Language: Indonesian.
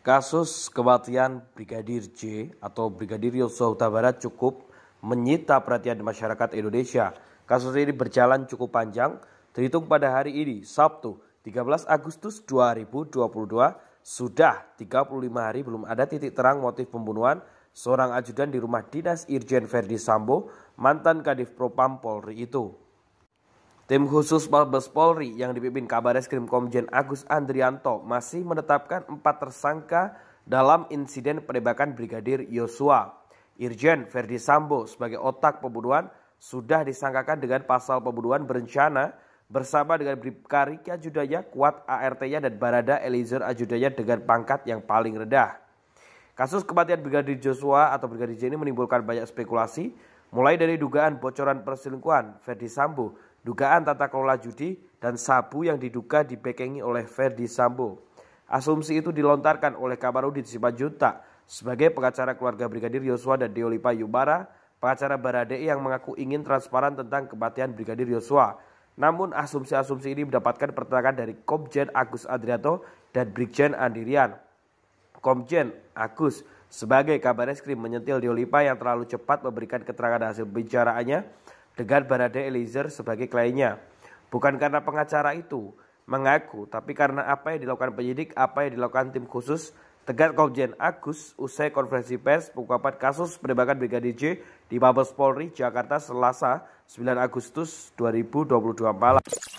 Kasus kematian Brigadir J atau Brigadir Yosua Huta Barat cukup menyita perhatian masyarakat Indonesia. Kasus ini berjalan cukup panjang, terhitung pada hari ini, Sabtu 13 Agustus 2022, sudah 35 hari belum ada titik terang motif pembunuhan seorang ajudan di rumah dinas Irjen Verdi Sambo, mantan Kadif Propam Polri itu. Tim khusus Mabes Polri yang dipimpin Kabares Krim Komjen Agus Andrianto masih menetapkan empat tersangka dalam insiden penembakan Brigadir Yosua. Irjen Ferdi Sambo sebagai otak pembunuhan sudah disangkakan dengan pasal pembunuhan berencana bersama dengan Bribka Rika Judaya, Kuat ART-nya dan Barada Eliezer Ajudaya dengan pangkat yang paling rendah. Kasus kematian Brigadir Joshua atau Brigadir J ini menimbulkan banyak spekulasi, mulai dari dugaan bocoran perselingkuhan Ferdi Sambo dugaan tata kelola judi, dan sabu yang diduga dibekengi oleh Ferdi Sambo. Asumsi itu dilontarkan oleh Kamarudin Simanjuntak sebagai pengacara keluarga Brigadir Yosua dan Deolipa Yubara, pengacara Barade yang mengaku ingin transparan tentang kematian Brigadir Yosua. Namun asumsi-asumsi ini mendapatkan pertentangan dari Komjen Agus Adrianto dan Brigjen Andirian. Komjen Agus sebagai kabar eskrim menyentil Deolipa yang terlalu cepat memberikan keterangan hasil bicaraannya dengan Barada Eliezer sebagai kliennya. Bukan karena pengacara itu mengaku, tapi karena apa yang dilakukan penyidik, apa yang dilakukan tim khusus, tegas Komjen Agus usai konferensi pers pengungkapan kasus penembakan Brigadir J di Mabes Polri, Jakarta, Selasa 9 Agustus 2022 malam.